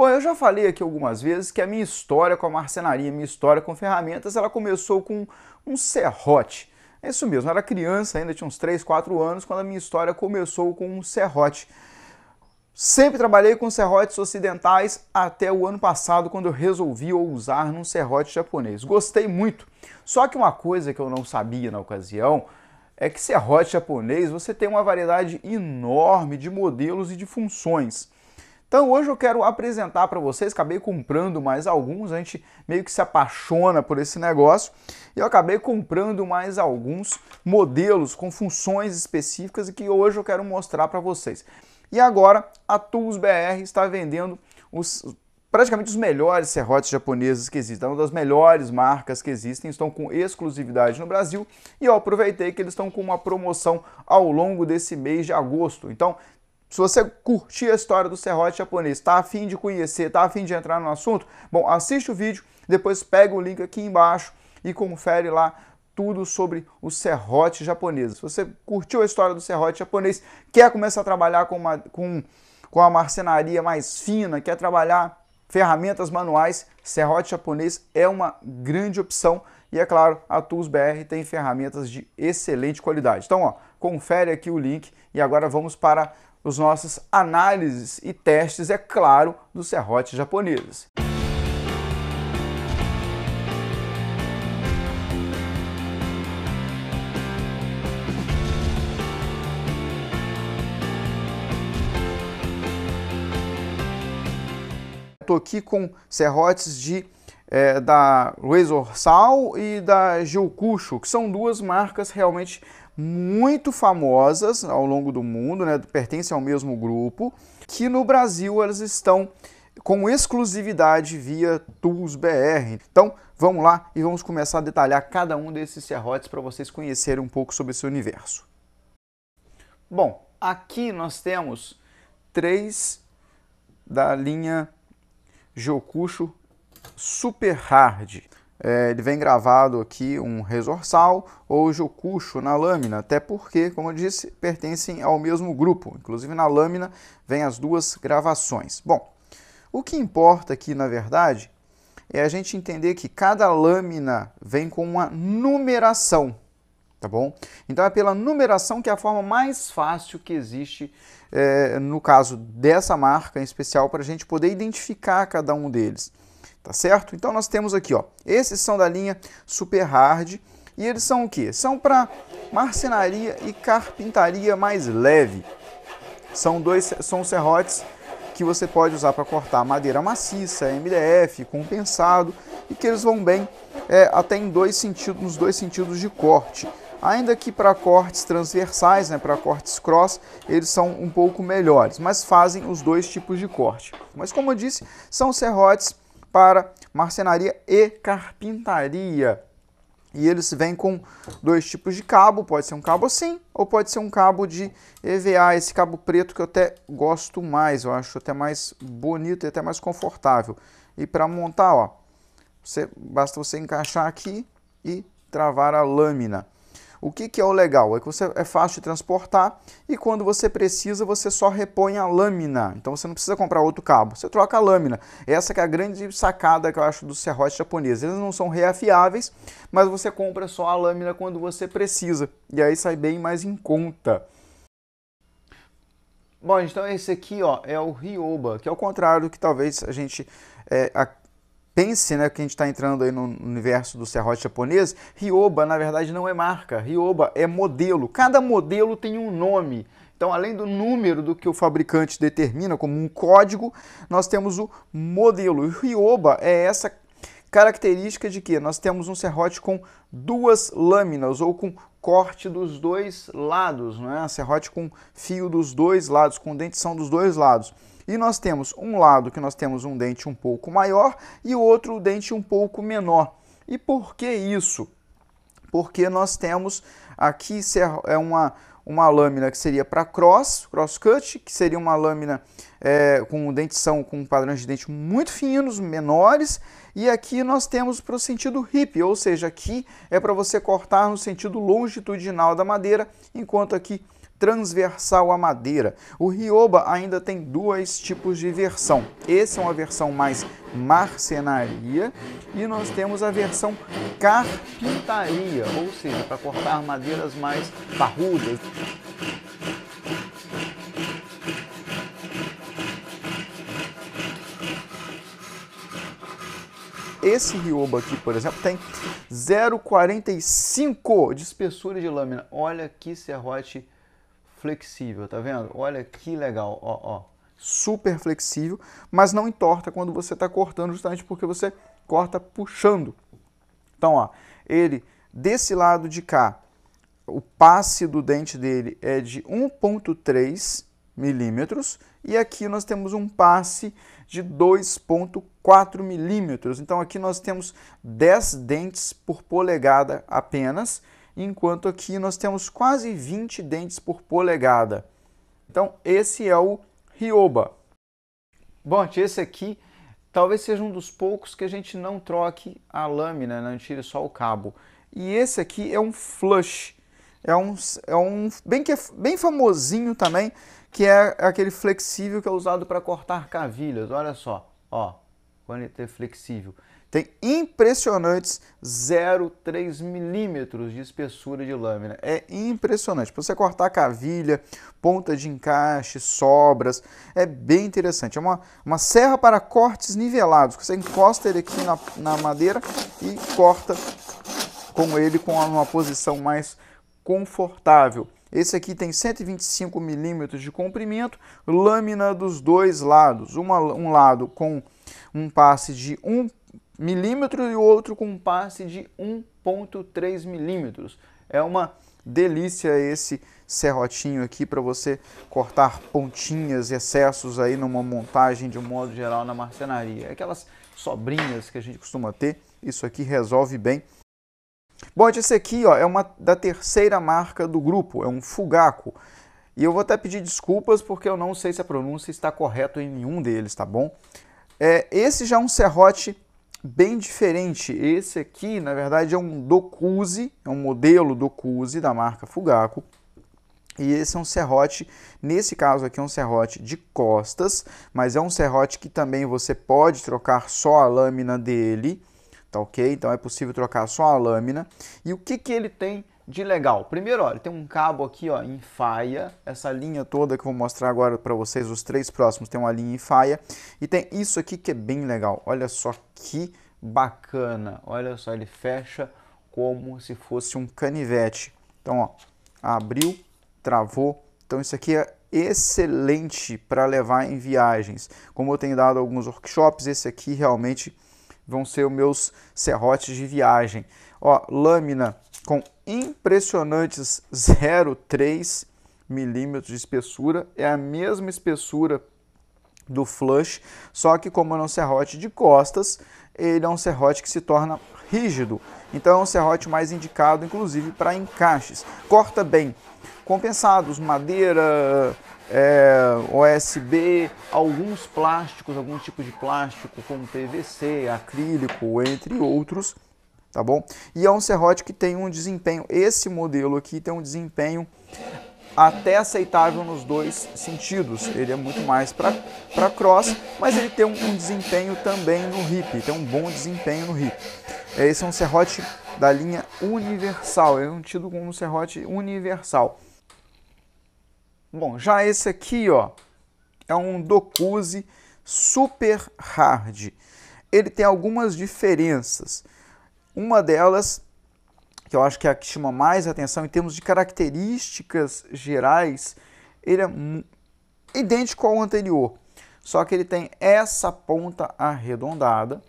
Bom, eu já falei aqui algumas vezes que a minha história com a marcenaria, minha história com ferramentas, ela começou com um serrote. É isso mesmo, eu era criança ainda, tinha uns 3, 4 anos, quando a minha história começou com um serrote. Sempre trabalhei com serrotes ocidentais até o ano passado, quando eu resolvi ousar num serrote japonês. Gostei muito. Só que uma coisa que eu não sabia na ocasião é que serrote japonês você tem uma variedade enorme de modelos e de funções. Então hoje eu quero apresentar para vocês, acabei comprando mais alguns, a gente meio que se apaixona por esse negócio, e eu acabei comprando mais alguns modelos com funções específicas e que hoje eu quero mostrar para vocês. E agora a Tools BR está vendendo os praticamente os melhores serrotes japoneses que existem, uma das melhores marcas que existem, estão com exclusividade no Brasil e eu aproveitei que eles estão com uma promoção ao longo desse mês de agosto. Então, se você curtir a história do serrote japonês, está afim de conhecer, está afim de entrar no assunto, bom, assiste o vídeo, depois pega o link aqui embaixo e confere lá tudo sobre o serrote japonês. Se você curtiu a história do serrote japonês, quer começar a trabalhar com, uma, com, com a marcenaria mais fina, quer trabalhar ferramentas manuais, serrote japonês é uma grande opção. E é claro, a Tools BR tem ferramentas de excelente qualidade. Então, ó, confere aqui o link e agora vamos para as nossas análises e testes, é claro, dos serrotes japoneses. Estou aqui com serrotes de é, da Razor Sal e da Gilcucho, que são duas marcas realmente muito famosas ao longo do mundo, né, pertencem ao mesmo grupo, que no Brasil elas estão com exclusividade via Tools BR. Então, vamos lá e vamos começar a detalhar cada um desses serrotes para vocês conhecerem um pouco sobre esse universo. Bom, aqui nós temos três da linha Giocucho Super Hard. É, ele vem gravado aqui um resorsal ou jocucho na lâmina, até porque, como eu disse, pertencem ao mesmo grupo. Inclusive na lâmina vem as duas gravações. Bom, o que importa aqui, na verdade, é a gente entender que cada lâmina vem com uma numeração, tá bom? Então é pela numeração que é a forma mais fácil que existe é, no caso dessa marca em especial para a gente poder identificar cada um deles tá certo? Então nós temos aqui, ó, esses são da linha Super Hard e eles são o que? São para marcenaria e carpintaria mais leve. São dois são serrotes que você pode usar para cortar madeira maciça, MDF, compensado e que eles vão bem é, até em dois sentidos, nos dois sentidos de corte. Ainda que para cortes transversais, né, para cortes cross, eles são um pouco melhores, mas fazem os dois tipos de corte. Mas como eu disse, são serrotes para marcenaria e carpintaria. E eles vêm com dois tipos de cabo, pode ser um cabo assim ou pode ser um cabo de EVA, esse cabo preto que eu até gosto mais, eu acho até mais bonito e até mais confortável. E para montar, ó, você, basta você encaixar aqui e travar a lâmina. O que, que é o legal? É que você é fácil de transportar e quando você precisa, você só repõe a lâmina. Então você não precisa comprar outro cabo, você troca a lâmina. Essa é a grande sacada que eu acho dos serrotes japoneses. Eles não são reafiáveis, mas você compra só a lâmina quando você precisa. E aí sai bem mais em conta. Bom, então esse aqui ó, é o Ryoba, que é o contrário do que talvez a gente é, a, pense né, que a gente está entrando aí no universo do serrote japonês, Ryoba na verdade não é marca, Ryoba é modelo. Cada modelo tem um nome. Então, além do número do que o fabricante determina como um código, nós temos o modelo. E Ryoba é essa característica de que nós temos um serrote com duas lâminas ou com corte dos dois lados, né? serrote com fio dos dois lados, com dentição dos dois lados. E nós temos um lado que nós temos um dente um pouco maior e o outro dente um pouco menor. E por que isso? Porque nós temos aqui é, é uma, uma lâmina que seria para cross, cross cut, que seria uma lâmina é, com dentição com padrões de dente muito finos, menores, e aqui nós temos para o sentido hip, ou seja, aqui é para você cortar no sentido longitudinal da madeira, enquanto aqui transversal à madeira. O Rioba ainda tem dois tipos de versão. Essa é uma versão mais marcenaria e nós temos a versão carpintaria, ou seja, para cortar madeiras mais parrudas. Esse rioba aqui, por exemplo, tem 0,45 de espessura de lâmina. Olha que serrote flexível, tá vendo? Olha que legal, ó, ó. Super flexível, mas não entorta quando você está cortando, justamente porque você corta puxando. Então, ó, ele desse lado de cá, o passe do dente dele é de 1.3 milímetros e aqui nós temos um passe de 2.4 milímetros. Então aqui nós temos 10 dentes por polegada apenas enquanto aqui nós temos quase 20 dentes por polegada. Então, esse é o Rioba. Bom, esse aqui talvez seja um dos poucos que a gente não troque a lâmina, né? não tire só o cabo. E esse aqui é um flush, é um, é um bem, que é, bem famosinho também, que é aquele flexível que é usado para cortar cavilhas. Olha só, ó, quando ele é flexível tem impressionantes 0,3 milímetros de espessura de lâmina. É impressionante. Para você cortar cavilha, ponta de encaixe, sobras, é bem interessante. É uma, uma serra para cortes nivelados. Você encosta ele aqui na, na madeira e corta com ele com uma posição mais confortável. Esse aqui tem 125 milímetros de comprimento, lâmina dos dois lados. Uma, um lado com um passe de 1 milímetro e o outro com um passe de 1.3 milímetros. É uma delícia esse serrotinho aqui para você cortar pontinhas, excessos aí numa montagem de um modo geral na marcenaria. É aquelas sobrinhas que a gente costuma ter, isso aqui resolve bem. Bom, esse aqui ó, é uma da terceira marca do grupo, é um Fugaco. E eu vou até pedir desculpas porque eu não sei se a pronúncia está correta em nenhum deles, tá bom? É, esse já é um serrote bem diferente. Esse aqui, na verdade, é um Docuse, é um modelo Docuse da marca Fugaco. E esse é um serrote, nesse caso aqui é um serrote de costas, mas é um serrote que também você pode trocar só a lâmina dele, tá ok? Então é possível trocar só a lâmina. E o que, que ele tem de legal? Primeiro, olha, tem um cabo aqui ó, em faia, essa linha toda que eu vou mostrar agora para vocês, os três próximos tem uma linha em faia, e tem isso aqui que é bem legal, olha só que bacana, olha só, ele fecha como se fosse um canivete, então ó, abriu, travou, então isso aqui é excelente para levar em viagens, como eu tenho dado alguns workshops, esse aqui realmente vão ser os meus serrotes de viagem, ó, lâmina com impressionantes 0,3 milímetros de espessura. É a mesma espessura do flush, só que como é um serrote de costas, ele é um serrote que se torna rígido. Então é um serrote mais indicado, inclusive, para encaixes. Corta bem. Compensados, madeira, é, OSB, alguns plásticos, algum tipo de plástico, como PVC, acrílico, entre outros tá bom? E é um serrote que tem um desempenho, esse modelo aqui tem um desempenho até aceitável nos dois sentidos. Ele é muito mais para cross, mas ele tem um, um desempenho também no hip, tem um bom desempenho no hip. Esse é um serrote da linha universal, é um tido como um serrote universal. Bom, já esse aqui, ó, é um Dokuzi Super Hard. Ele tem algumas diferenças. Uma delas, que eu acho que é a que chama mais atenção em termos de características gerais, ele é idêntico ao anterior, só que ele tem essa ponta arredondada,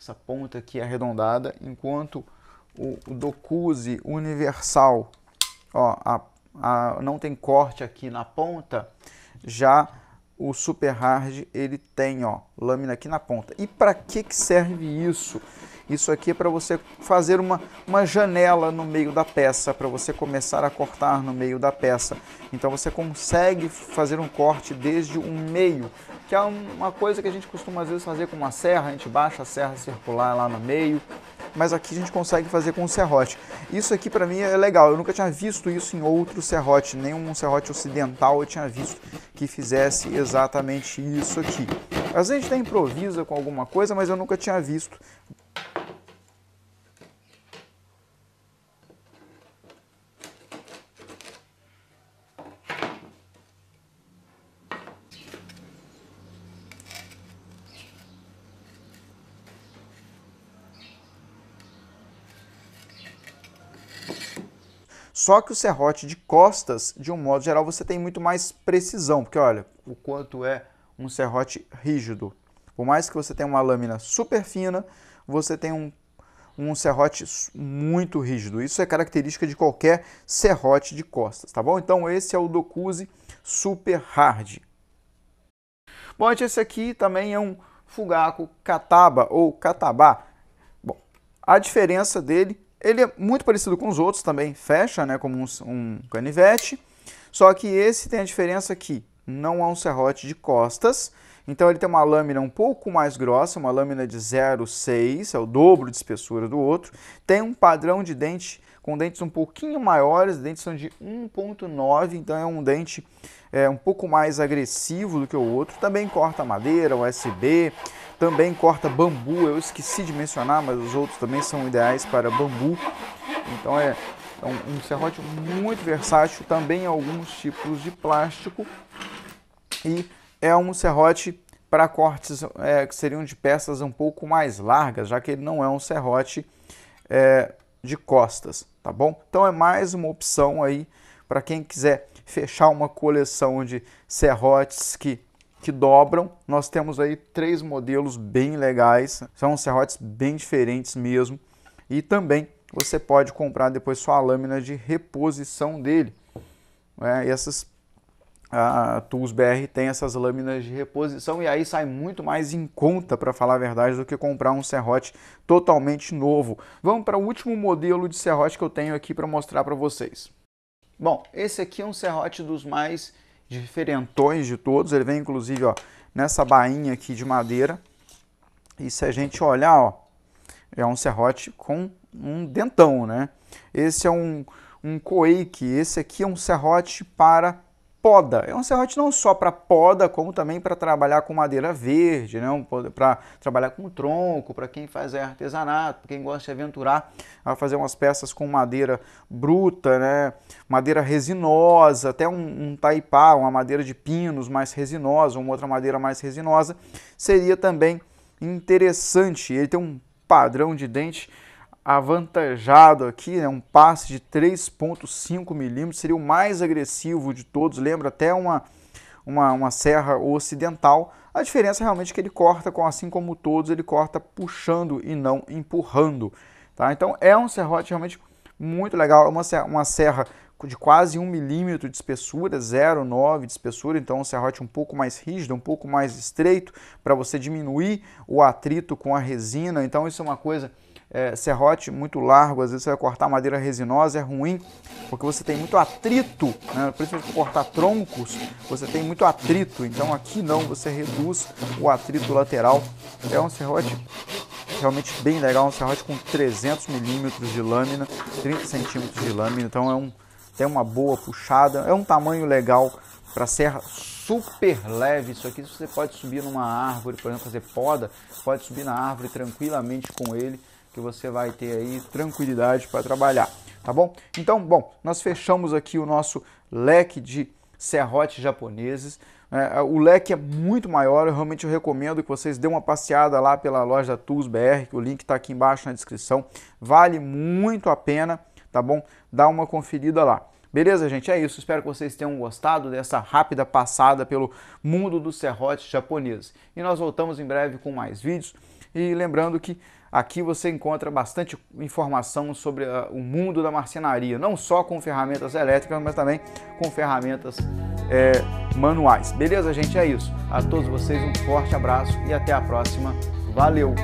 essa ponta aqui arredondada, enquanto o, o Docuse Universal ó, a, a, não tem corte aqui na ponta, já o Super Hard ele tem ó, lâmina aqui na ponta. E para que, que serve isso? Isso aqui é para você fazer uma, uma janela no meio da peça, para você começar a cortar no meio da peça. Então você consegue fazer um corte desde o meio, que é uma coisa que a gente costuma às vezes fazer com uma serra, a gente baixa a serra circular lá no meio, mas aqui a gente consegue fazer com um serrote. Isso aqui para mim é legal, eu nunca tinha visto isso em outro serrote, nenhum serrote ocidental eu tinha visto que fizesse exatamente isso aqui. Às vezes a gente até improvisa com alguma coisa, mas eu nunca tinha visto Só que o serrote de costas, de um modo geral, você tem muito mais precisão, porque olha o quanto é um serrote rígido. Por mais que você tenha uma lâmina super fina, você tem um, um serrote muito rígido. Isso é característica de qualquer serrote de costas, tá bom? Então esse é o Dokuzi Super Hard. Bom, esse aqui também é um Fugaku Cataba ou Catabá. Bom, a diferença dele ele é muito parecido com os outros também, fecha né, como um, um canivete, só que esse tem a diferença que não há é um serrote de costas, então ele tem uma lâmina um pouco mais grossa, uma lâmina de 0,6, é o dobro de espessura do outro. Tem um padrão de dente com dentes um pouquinho maiores, dentes são de 1,9, então é um dente é, um pouco mais agressivo do que o outro. Também corta madeira, USB, também corta bambu, eu esqueci de mencionar, mas os outros também são ideais para bambu. Então é, é um, um serrote muito versátil, também alguns tipos de plástico. E é um serrote para cortes é, que seriam de peças um pouco mais largas, já que ele não é um serrote é, de costas, tá bom? Então é mais uma opção aí para quem quiser fechar uma coleção de serrotes que que dobram. Nós temos aí três modelos bem legais, são serrotes bem diferentes mesmo. E também você pode comprar depois sua lâmina de reposição dele. É, essas a Tools BR tem essas lâminas de reposição e aí sai muito mais em conta, para falar a verdade, do que comprar um serrote totalmente novo. Vamos para o último modelo de serrote que eu tenho aqui para mostrar para vocês. Bom, esse aqui é um serrote dos mais diferentões de todos. Ele vem, inclusive, ó, nessa bainha aqui de madeira. E se a gente olhar, ó, é um serrote com um dentão, né? Esse é um, um coake. Esse aqui é um serrote para poda. É um serrote não só para poda, como também para trabalhar com madeira verde, né? para trabalhar com tronco, para quem faz artesanato, para quem gosta de se aventurar a fazer umas peças com madeira bruta, né? madeira resinosa, até um, um taipá, uma madeira de pinos mais resinosa, uma outra madeira mais resinosa, seria também interessante. Ele tem um padrão de dente avantajado aqui, né? um passe de 3.5 milímetros, seria o mais agressivo de todos, lembra até uma, uma, uma serra ocidental. A diferença realmente é que ele corta, com, assim como todos, ele corta puxando e não empurrando. Tá? Então é um serrote realmente muito legal, é uma serra, uma serra de quase 1 milímetro de espessura, 0,9 de espessura, então é um serrote um pouco mais rígido, um pouco mais estreito, para você diminuir o atrito com a resina, então isso é uma coisa é, serrote muito largo, às vezes você vai cortar madeira resinosa, é ruim, porque você tem muito atrito, né? principalmente cortar troncos, você tem muito atrito, então aqui não, você reduz o atrito lateral. É um serrote realmente bem legal, um serrote com 300 milímetros de lâmina, 30 centímetros de lâmina, então é um, tem uma boa puxada, é um tamanho legal para serra super leve. Isso aqui você pode subir numa árvore, por exemplo, fazer poda, pode subir na árvore tranquilamente com ele que você vai ter aí tranquilidade para trabalhar, tá bom? Então, bom, nós fechamos aqui o nosso leque de serrotes japoneses. Né? o leque é muito maior, eu realmente recomendo que vocês dêem uma passeada lá pela loja da Tools BR, que o link está aqui embaixo na descrição. Vale muito a pena, tá bom? Dá uma conferida lá. Beleza, gente? É isso. Espero que vocês tenham gostado dessa rápida passada pelo mundo dos serrotes japoneses. E nós voltamos em breve com mais vídeos. E lembrando que Aqui você encontra bastante informação sobre ah, o mundo da marcenaria, não só com ferramentas elétricas, mas também com ferramentas é, manuais. Beleza, gente? É isso. A todos vocês um forte abraço e até a próxima. Valeu!